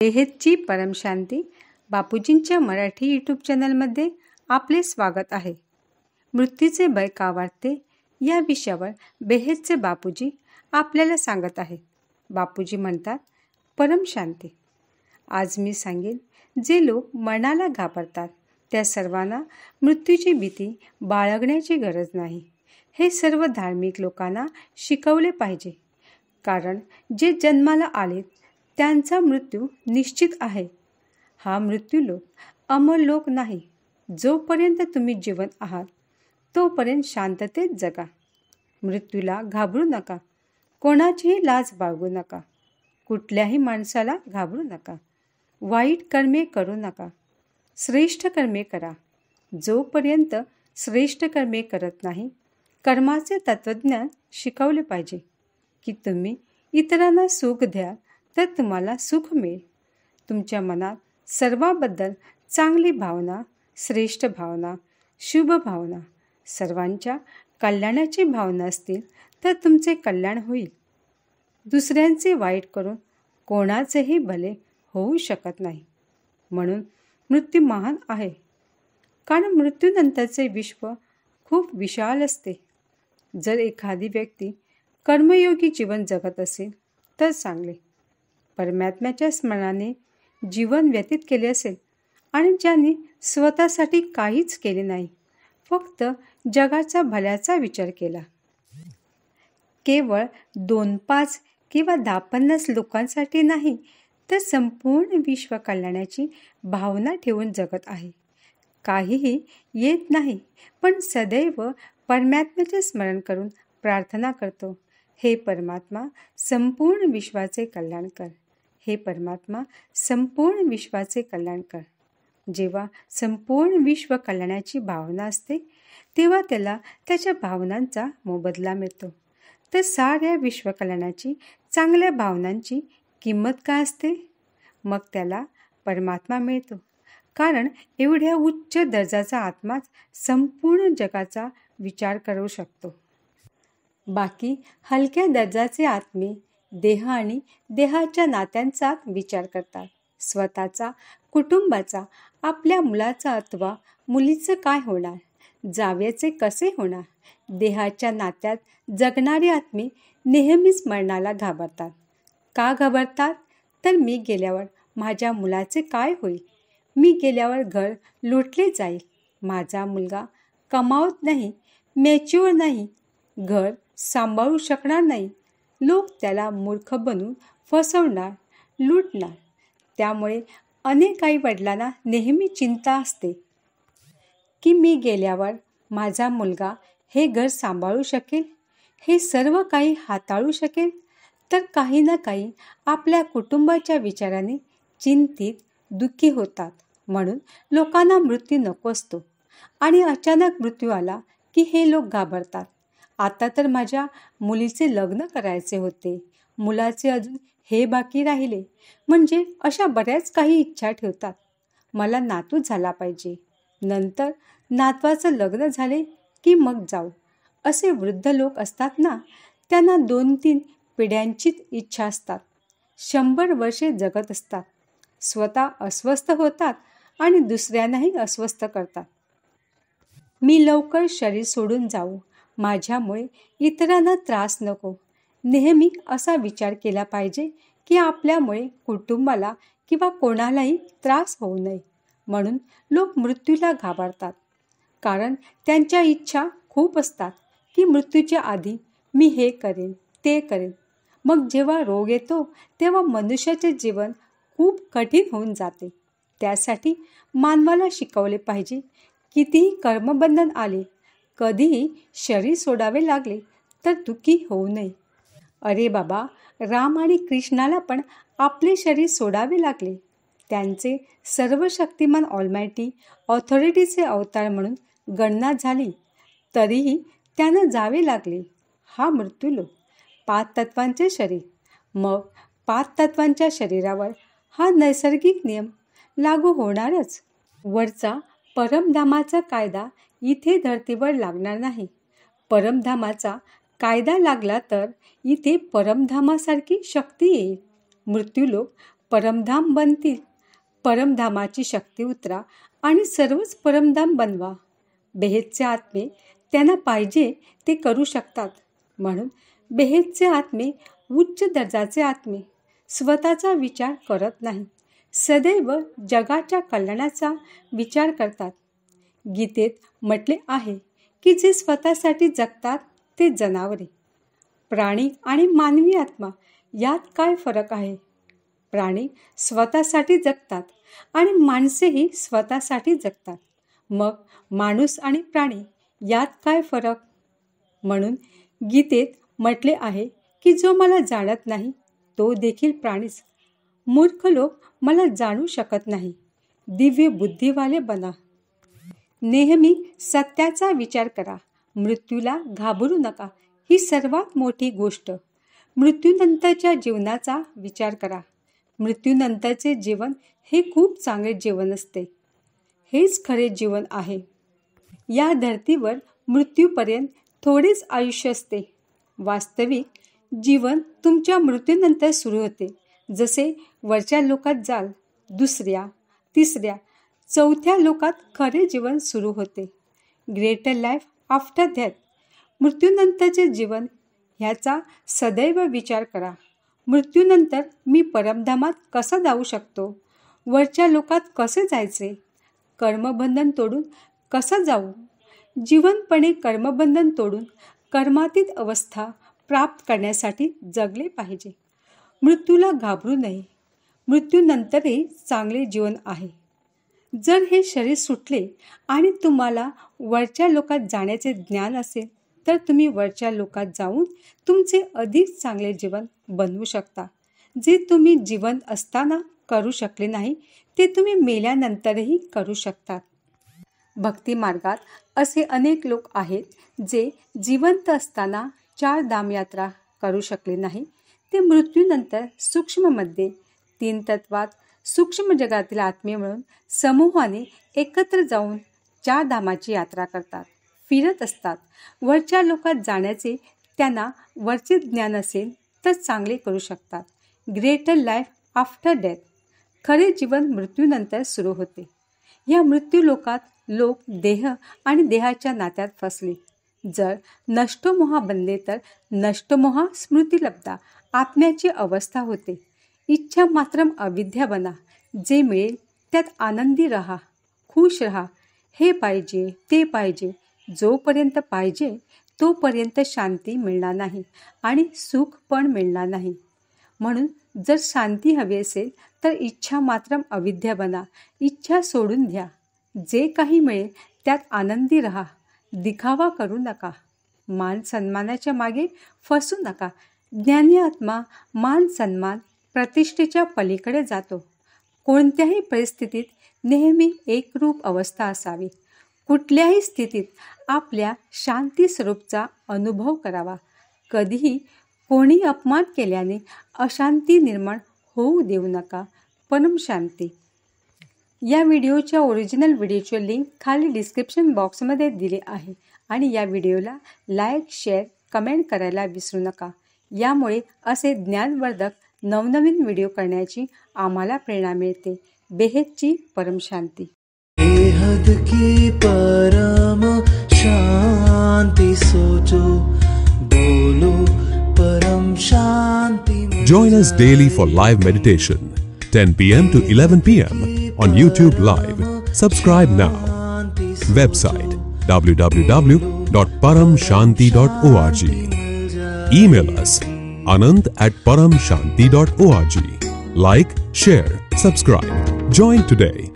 देहेतची परमशांती बापूजींच्या मराठी यूट्यूब चॅनलमध्ये आपले स्वागत आहे मृत्यूचे भय का वाटते या विषयावर बेहेजचे बापूजी आपल्याला सांगत आहेत बापूजी म्हणतात परमशांती आज मी सांगेन जे लोक मनाला घाबरतात त्या सर्वांना मृत्यूची भीती बाळगण्याची गरज नाही हे सर्व धार्मिक लोकांना शिकवले पाहिजे कारण जे जन्माला आलेत त्यांचा मृत्यू निश्चित आहे हा मृत्यूलोक अमर लोक नाही जोपर्यंत तुम्ही जीवन आहात तोपर्यंत शांततेत जगा मृत्यूला घाबरू नका कोणाचीही लाज बाळगू नका कुठल्याही माणसाला घाबरू नका वाईट कर्मे करू नका श्रेष्ठ कर्मे करा जोपर्यंत श्रेष्ठ कर्मे करत नाही कर्माचे तत्त्वज्ञान शिकवले पाहिजे की तुम्ही इतरांना सुख द्या तर तुम्हाला सुख मिळेल तुमच्या मनात सर्वाबद्दल चांगली भावना श्रेष्ठ भावना शुभ भावना सर्वांच्या कल्याणाची भावना असतील तर तुमचे कल्याण होईल दुसऱ्यांचे वाईट करून कोणाचेही भले होऊ शकत नाही म्हणून मृत्यू महान आहे कारण मृत्यूनंतरचे विश्व खूप विशाल असते जर एखादी व्यक्ती कर्मयोगी जीवन जगत असेल तर चांगले परमात्म्याच्या स्मरणाने जीवन व्यतीत केले असेल आणि ज्यांनी स्वतःसाठी काहीच केले नाही फक्त जगाचा भल्याचा विचार केला केवळ दोन पाच किंवा दहा पन्नास लोकांसाठी नाही तर संपूर्ण विश्व कल्याणाची भावना ठेवून जगत आहे काहीही येत नाही पण सदैव परमात्म्याचे स्मरण करून प्रार्थना करतो हे परमात्मा संपूर्ण विश्वाचे कल्याण कर हे परमात्मा संपूर्ण विश्वाचे कल्याण कर जेव्हा संपूर्ण विश्व कल्याणाची भावना असते तेव्हा त्याला त्याच्या भावनांचा मोबदला मिळतो तर साऱ्या विश्वकल्याणाची चांगल्या भावनांची किंमत काय असते मग त्याला परमात्मा मिळतो कारण एवढ्या उच्च दर्जाचा आत्माच संपूर्ण जगाचा विचार करू शकतो बाकी हलक्या दर्जाचे आत्मे देह आणि देहाच्या नात्यांचा विचार करतात स्वतःचा कुटुंबाचा आपल्या मुलाचा अथवा मुलीचं काय होणार जावेचे कसे होणार देहाच्या नात्यात जगणारे आत्मे नेहमीच मरणाला घाबरतात का घाबरतात तर मी गेल्यावर माझ्या मुलाचे काय होईल मी गेल्यावर घर लुटले जाईल माझा मुलगा कमावत नाही मॅच्युअर नाही घर सांभाळू शकणार नाही लोक त्याला मूर्ख बनून फसवणार लुटणार त्यामुळे अनेक आई वडिलांना नेहमी चिंता असते की मी गेल्यावर माझा मुलगा हे घर सांभाळू शकेल हे सर्व काही हाताळू शकेल तर काही ना काही आपल्या कुटुंबाच्या विचाराने चिंतित दुःखी होतात म्हणून लोकांना मृत्यू नको असतो आणि अचानक मृत्यू आला की हे लोक घाबरतात आता तर माझ्या मुलीचे लग्न करायचे होते मुलाचे अजून हे बाकी राहिले म्हणजे अशा बऱ्याच काही इच्छा ठेवतात मला नातू झाला पाहिजे नंतर नातवाचं लग्न झाले की मग जाऊ असे वृद्ध लोक असतात ना त्यांना दोन तीन पिढ्यांचीच इच्छा असतात शंभर वर्षे जगत असतात स्वतः अस्वस्थ होतात आणि दुसऱ्यांनाही अस्वस्थ करतात मी लवकर शरीर सोडून जाऊ माझ्यामुळे इतरांना त्रास नको नेहमी असा विचार केला पाहिजे की आपल्यामुळे कुटुंबाला किंवा कोणालाही त्रास होऊ नये म्हणून लोक मृत्यूला घाबरतात कारण त्यांच्या इच्छा खूप असतात की मृत्यूच्या आधी मी हे करेन ते करेन मग जेव्हा रोग येतो तेव्हा मनुष्याचे जीवन खूप कठीण होऊन जाते त्यासाठी मानवाला शिकवले पाहिजे कितीही कर्मबंधन आले कधीही शरीर सोडावे लागले तर दुःखी होऊ नये अरे बाबा राम आणि कृष्णाला पण आपले शरीर सोडावे लागले त्यांचे सर्व शक्तिमान ऑलमायटी ऑथॉरिटीचे अवतार म्हणून गणना झाली तरीही त्यांना जावे लागले हा मृत्यूलोक पाच तत्वांचे शरीर मग पाच तत्वांच्या शरीरावर हा नैसर्गिक नियम लागू होणारच वरचा परमधामाचा कायदा इथे धर्तीवर लागणार नाही परमधामाचा कायदा लागला तर इथे परमधामासारखी शक्ती येईल मृत्यूलोक परमधाम बनतील परमधामाची शक्ती उतरा आणि सर्वच परमधाम बनवा बेहेदचे आत्मे त्यांना पाहिजे ते करू शकतात म्हणून बेहेदचे आत्मे उच्च दर्जाचे आत्मे स्वतःचा विचार करत नाही सदैव जगाच्या कल्याणाचा विचार करतात गीतेत म्हटले आहे की जे स्वतःसाठी जगतात ते जनावरे प्राणी आणि मानवी आत्मा यात काय फरक आहे प्राणी स्वतःसाठी जगतात आणि माणसेही स्वतःसाठी जगतात मग माणूस आणि प्राणी यात काय फरक म्हणून गीतेत म्हटले आहे की जो मला जाणत नाही तो देखील प्राणीच मूर्ख लोक मला जाणू शकत नाही दिव्य बुद्धीवाले बना नेहमी सत्याचा विचार करा मृत्यूला घाबरू नका ही सर्वात मोठी गोष्ट मृत्यूनंतरच्या जीवनाचा विचार करा मृत्यूनंतरचे जीवन हे खूप चांगले जीवन असते हेच खरे जीवन आहे या धर्तीवर मृत्यूपर्यंत थोडेच आयुष्य असते वास्तविक जीवन तुमच्या मृत्यूनंतर सुरू होते जसे वरच्या लोकात जाल दुसऱ्या तिसऱ्या चौथ्या लोकात खरे जीवन सुरू होते ग्रेटर लाईफ आफ्टर डेथ मृत्यूनंतरचे जीवन ह्याचा सदैव विचार करा मृत्यूनंतर मी परमधामात कसा जाऊ शकतो वरच्या लोकात कसे जायचे कर्मबंधन तोडून कसं जाऊ जीवनपणे कर्मबंधन तोडून कर्मातीत अवस्था प्राप्त करण्यासाठी जगले पाहिजे मृत्यूला घाबरू नये मृत्यूनंतरही चांगले जीवन आहे जर हे शरीर सुटले आणि तुम्हाला वरच्या लोकात जाण्याचे ज्ञान असेल तर तुम्ही वरच्या लोकात जाऊन तुमचे अधिक चांगले जीवन बनवू शकता जे तुम्ही जिवंत असताना करू शकले नाही ते तुम्ही मेल्यानंतरही करू शकतात भक्ती मार्गात असे अनेक लोक आहेत जे जिवंत असताना चार यात्रा करू शकले नाही ते मृत्यूनंतर सूक्ष्ममध्ये तीन तत्वात सूक्ष्म जगातील आत्मीय मिळून समूहाने एकत्र जाऊन चार धामाची यात्रा करतात फिरत असतात वरच्या लोकात जाण्याचे त्यांना वरचे ज्ञान असेल तर चांगले करू शकतात ग्रेटर लाईफ आफ्टर डेथ खरे जीवन मृत्यूनंतर सुरू होते या मृत्यू लोकात लोक देह आणि देहाच्या नात्यात फसले जर नष्टमोहा बनले तर नष्टमोहा स्मृतिलब्धा आत्म्याची अवस्था होते इच्छा मात्र अविद्या बना जे मिळेल त्यात आनंदी रहा खुश रहा हे पाहिजे ते पाहिजे जोपर्यंत पाहिजे तोपर्यंत शांती मिळणार नाही आणि सुख पण मिळणार नाही म्हणून जर शांती हवी असेल तर इच्छा मात्रम अविद्या बना इच्छा सोडून द्या जे काही मिळेल त्यात आनंदी रहा दिखावा करू नका मान सन्मानाच्या मागे फसू नका ज्ञानी आत्मा मान सन्मान प्रतिष्ठेच्या पलीकडे जातो कोणत्याही परिस्थितीत नेहमी एकरूप अवस्था असावी कुठल्याही स्थितीत आपल्या शांती स्वरूपचा अनुभव करावा कधीही कोणी अपमान केल्याने अशांती निर्माण होऊ देऊ नका परम शांती या व्हिडिओच्या ओरिजिनल व्हिडिओचे लिंक खाली डिस्क्रिप्शन बॉक्समध्ये दिले आहे आणि या व्हिडिओला लाईक शेअर कमेंट करायला विसरू नका यामुळे असे ज्ञानवर्धक नवनवीन व्हिडिओ करण्याची आम्हाला प्रेरणा मिळते बेहेदची परमशांती बेहद की परम शांति सोचो बोलो परम शांति Join us daily for live meditation 10 pm to 11 pm on YouTube live Subscribe now Website www.paramshanti.org Email us anand at paramshanti.org. Like, share, subscribe. Join today.